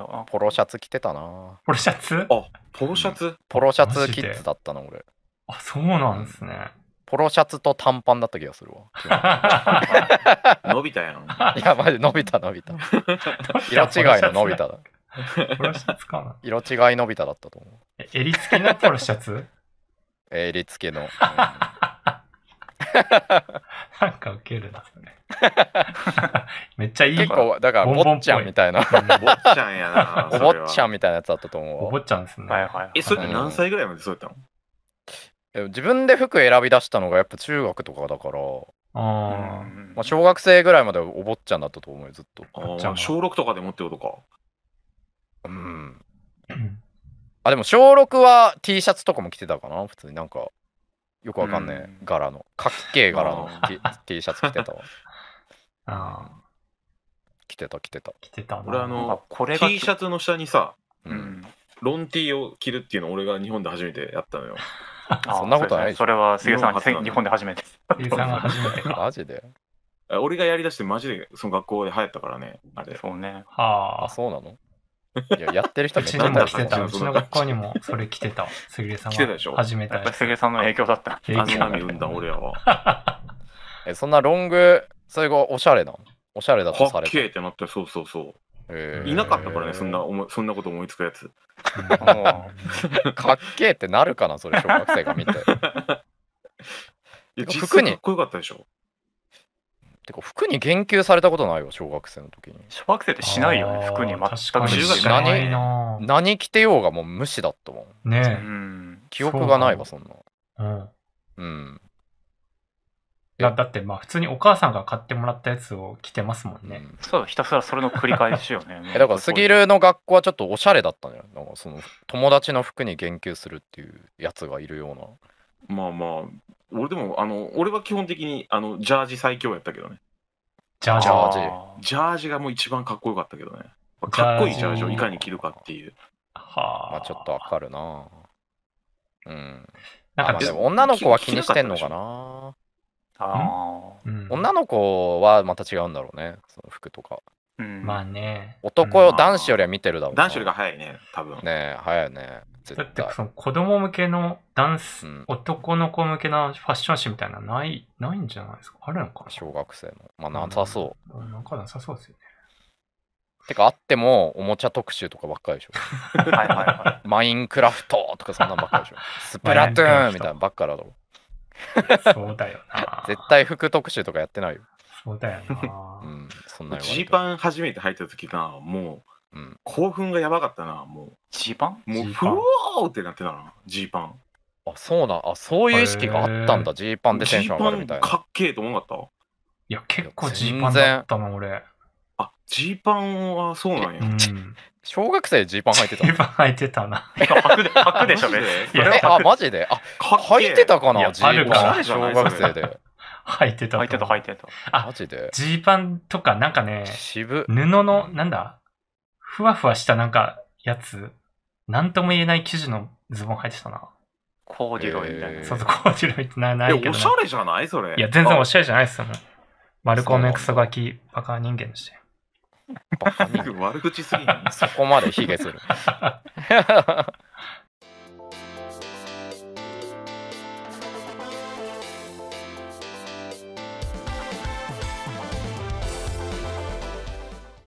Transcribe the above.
やポロシャツ着てたなポロシャツあポロシャツポロシャツキッズだったの俺あそうなんですねポロシャツと短パンだった気がするわ 伸びたやん いやマジ伸びた伸びた 色違いの伸びただポロシャツかな色違い伸びただったと思う襟付きのポロシャツ襟付けの、うん、なんかウケるなそれ めっちゃいい結構だから坊ちゃんみたいな坊ちゃんやなお坊ちゃんみたいなやつだったと思うお坊ちゃんですねはいはい、えそれって何歳ぐらいまでそうやったの、自分で服選び出したのがやっぱ中学とかだからあ、まあ、小学生ぐらいまでお坊ちゃんだったと思うよずっと小6とかでもってことかうんあでも小6は T シャツとかも着てたかな普通になんかよくわかんない柄の、かっけえ柄の T, T シャツ着てたわ あ着てた着てた。着てた俺あの、これ T シャツの下にさ、うん、ロン T を着るっていうの俺が日本で初めてやったのよ。そんなことないそれは杉さん日本で初めて。杉さんが初めて マジで俺がやりだしてマジでその学校で流行ったからね、あれ。そうね。はあ。そうなのいや、やってる人ちにも 来てたうちの学校にもそれ着てた。す江さんは初めて。杉江すさんの影響だった。を見なんだ、俺らは。え、そんなロングそれがおしゃれなおしゃれだとされた。ってなった、そうそうそう。いなかったからね、そんなおもそんなこと思いつくやつ。かっけえってなるかな、それ、小学生が見て。いや服にかっこよかったでしょ。てか服に言及されたことないわ小学生の時に小学生ってしないよね服に全くしな何何着てようがもう無視だったもんねえ、記憶がないわそんなうん、うん、だだってまあ普通にお母さんが買ってもらったやつを着てますもんね。そうだ、ひたすらそれの繰り返しよね。えだからすぎるの学校はちょっとおしゃれだったんじゃないなんかその友達の服に言及するっていうやつがいるような。まあまあ、俺でもあの俺は基本的にあのジャージ最強やったけどね。ジャージジャージがもう一番かっこよかったけどね。かっこいいジャージをいかに着るかっていう。はあ。まあちょっとわかるな。うん。なんかでも女の子は気にしてんのかな。ああ、うん女の子はまた違うんだろうねその服とかまあね。男よ、男子よりは見てるだろう男子よりが早いね、多分。ねえ早いねだってその子供向けのダンス、うん男の子向けのファッション誌みたいなのない、ないんじゃないですかあるのかな小学生のまあなさそう、うんなんかなさそうですよね。てかあってもおもちゃ特集とかばっかりでしょ はいはいはい。マインクラフトとかそんなばっかりでしょ スプラトゥーンみたいなばっかだろう。そうだよな。絶対服特集とかやってないよ。そうだよな。うん、そんなジーパン初めて入った時が、もう、うん、興奮がやばかったな、もう。ジーパンもう、ふわーってなってたな、ジーパン。あ、そうなあ、そういう意識があったんだ、ジーパンでテンション上がるみたいな。かっけえと思かった。いや、結構ジーパンだったな、俺。ジーパンはそうなんや。うん小学生ジーパン履いてたジーパン履いてたな。履くででしょ、別に。あ、マジであ、履いてたかな、ジーパン。小学生で。履いてた。履いてた、履いてた。あ、マジで。ジーパンとか、なんかね、布の、なんだ、ふわふわしたなんか、やつ、なんとも言えない生地のズボン履いてたな。コーデュロイみたいな。そうそう、コーデュロイってな、ないけど、おしゃれじゃないそれ。いや、全然おしゃれじゃないっすよ、ね。マルコメクソガキ、バカ人間でして。悪口すぎんそこまで卑下する